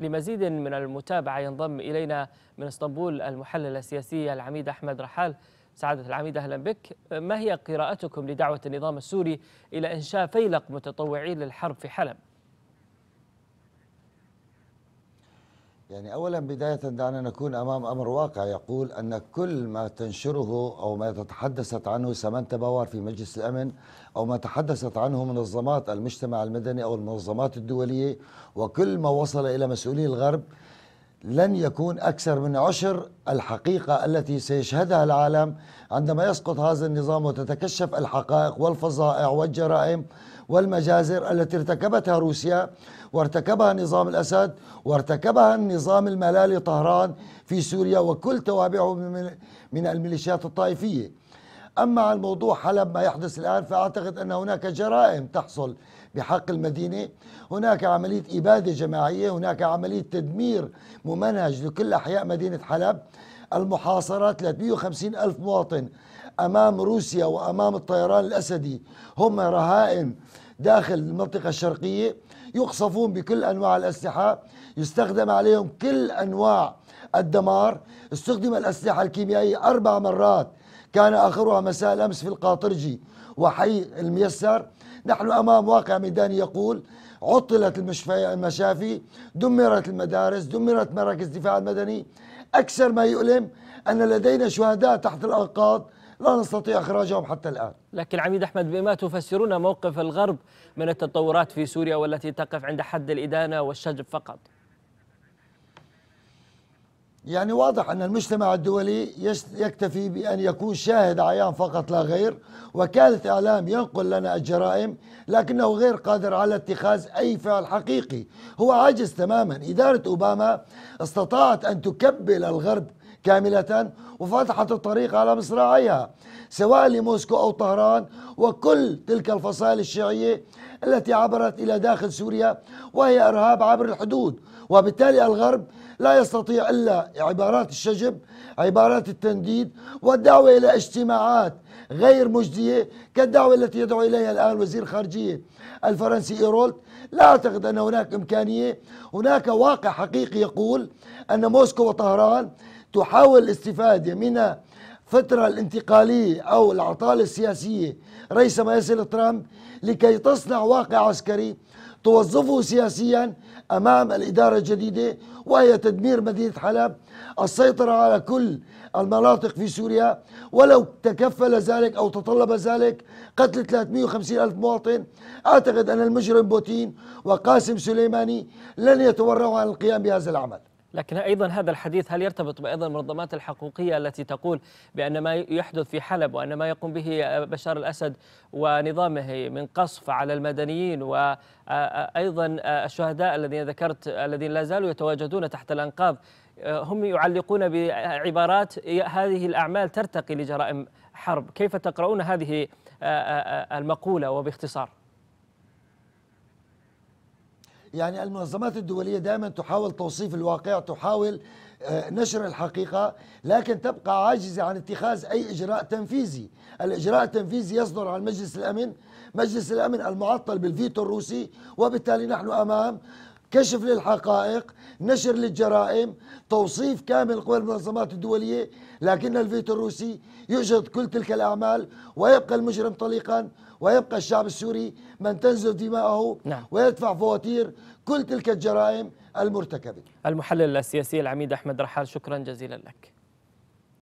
لمزيد من المتابعة ينضم إلينا من اسطنبول المحلل السياسي العميد أحمد رحال سعادة العميد أهلا بك ما هي قراءتكم لدعوة النظام السوري إلى إنشاء فيلق متطوعين للحرب في حلب؟ يعني اولا بدايه دعنا نكون امام امر واقع يقول ان كل ما تنشره او ما تتحدثت عنه سامانتا باور في مجلس الامن او ما تحدثت عنه منظمات المجتمع المدني او المنظمات الدوليه وكل ما وصل الى مسؤولي الغرب لن يكون أكثر من عشر الحقيقة التي سيشهدها العالم عندما يسقط هذا النظام وتتكشف الحقائق والفظائع والجرائم والمجازر التي ارتكبتها روسيا وارتكبها نظام الأسد وارتكبها النظام الملالي طهران في سوريا وكل توابعه من الميليشيات الطائفية أما عن موضوع حلب ما يحدث الآن فأعتقد أن هناك جرائم تحصل بحق المدينة هناك عملية إبادة جماعية هناك عملية تدمير ممنهج لكل أحياء مدينة حلب المحاصرة 350 ألف مواطن أمام روسيا وأمام الطيران الأسدي هم رهائن داخل المنطقة الشرقية يقصفون بكل أنواع الأسلحة يستخدم عليهم كل أنواع الدمار استخدم الأسلحة الكيميائية أربع مرات كان آخرها مساء الأمس في القاطرجي وحي الميسر نحن أمام واقع ميداني يقول عطلت المشافي دمرت المدارس دمرت مراكز الدفاع المدني أكثر ما يؤلم أن لدينا شهداء تحت الأنقاض لا نستطيع إخراجهم حتى الآن لكن عميد أحمد بما تفسرون موقف الغرب من التطورات في سوريا والتي تقف عند حد الإدانة والشجب فقط يعني واضح أن المجتمع الدولي يكتفي بأن يكون شاهد عيان فقط لا غير وكالة إعلام ينقل لنا الجرائم لكنه غير قادر على اتخاذ أي فعل حقيقي هو عاجز تماما إدارة أوباما استطاعت أن تكبل الغرب كاملة وفتحت الطريق على مصراعيها سواء لموسكو أو طهران وكل تلك الفصائل الشيعية التي عبرت إلى داخل سوريا وهي إرهاب عبر الحدود وبالتالي الغرب لا يستطيع إلا عبارات الشجب عبارات التنديد والدعوة إلى اجتماعات غير مجدية كالدعوة التي يدعو إليها الآن وزير خارجية الفرنسي إيرولت لا أعتقد أن هناك إمكانية هناك واقع حقيقي يقول أن موسكو وطهران تحاول الاستفادة من الفترة الانتقالية أو العطالة السياسية رئيس مجلس ترامب لكي تصنع واقع عسكري توظفه سياسيا أمام الإدارة الجديدة وهي تدمير مدينة حلب السيطرة على كل المناطق في سوريا ولو تكفل ذلك أو تطلب ذلك قتل 350 ألف مواطن أعتقد أن المجرم بوتين وقاسم سليماني لن يتورعوا عن القيام بهذا العمل لكن أيضا هذا الحديث هل يرتبط بأيضا المنظمات الحقوقية التي تقول بأن ما يحدث في حلب وأن ما يقوم به بشار الأسد ونظامه من قصف على المدنيين وأيضا الشهداء الذين ذكرت الذين لا زالوا يتواجدون تحت الأنقاض هم يعلقون بعبارات هذه الأعمال ترتقي لجرائم حرب كيف تقرؤون هذه المقولة وباختصار يعني المنظمات الدولية دائما تحاول توصيف الواقع تحاول آه، نشر الحقيقة لكن تبقى عاجزة عن اتخاذ أي إجراء تنفيذي الإجراء التنفيذي يصدر عن مجلس الأمن مجلس الأمن المعطل بالفيتو الروسي وبالتالي نحن أمام كشف للحقائق نشر للجرائم توصيف كامل قوى المنظمات الدولية لكن الفيتو الروسي يجهض كل تلك الأعمال ويبقى المجرم طليقا ويبقى الشعب السوري من تنزل دماءه نعم. ويدفع فواتير كل تلك الجرائم المرتكبة المحلل السياسي العميد أحمد رحال شكرا جزيلا لك